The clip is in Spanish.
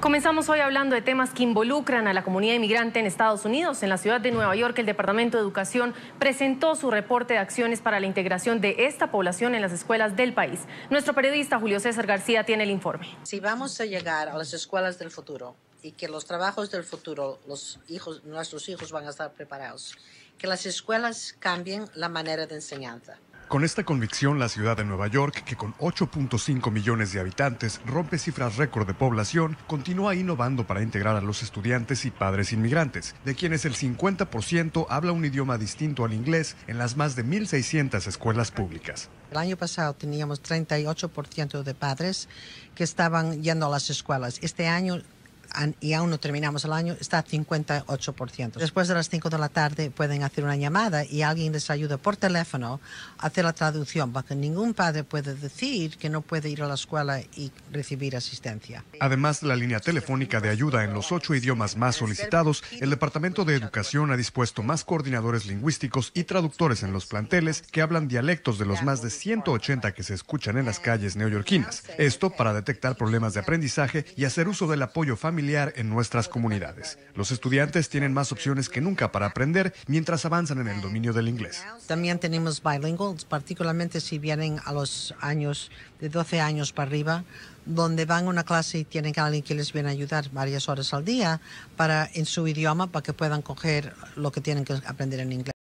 Comenzamos hoy hablando de temas que involucran a la comunidad inmigrante en Estados Unidos. En la ciudad de Nueva York, el Departamento de Educación presentó su reporte de acciones para la integración de esta población en las escuelas del país. Nuestro periodista Julio César García tiene el informe. Si vamos a llegar a las escuelas del futuro y que los trabajos del futuro, nuestros hijos van a estar preparados, que las escuelas cambien la manera de enseñanza con esta convicción, la ciudad de Nueva York, que con 8.5 millones de habitantes rompe cifras récord de población, continúa innovando para integrar a los estudiantes y padres inmigrantes, de quienes el 50% habla un idioma distinto al inglés en las más de 1.600 escuelas públicas. El año pasado teníamos 38% de padres que estaban yendo a las escuelas. Este año y aún no terminamos el año, está a 58%. Después de las 5 de la tarde pueden hacer una llamada y alguien les ayuda por teléfono a hacer la traducción, porque ningún padre puede decir que no puede ir a la escuela y recibir asistencia. Además, la línea telefónica de ayuda en los ocho idiomas más solicitados, el Departamento de Educación ha dispuesto más coordinadores lingüísticos y traductores en los planteles que hablan dialectos de los más de 180 que se escuchan en las calles neoyorquinas. Esto para detectar problemas de aprendizaje y hacer uso del apoyo familiar en nuestras comunidades. Los estudiantes tienen más opciones que nunca para aprender mientras avanzan en el dominio del inglés. También tenemos bilinguals, particularmente si vienen a los años de 12 años para arriba, donde van a una clase y tienen a alguien que les viene a ayudar varias horas al día para en su idioma para que puedan coger lo que tienen que aprender en inglés.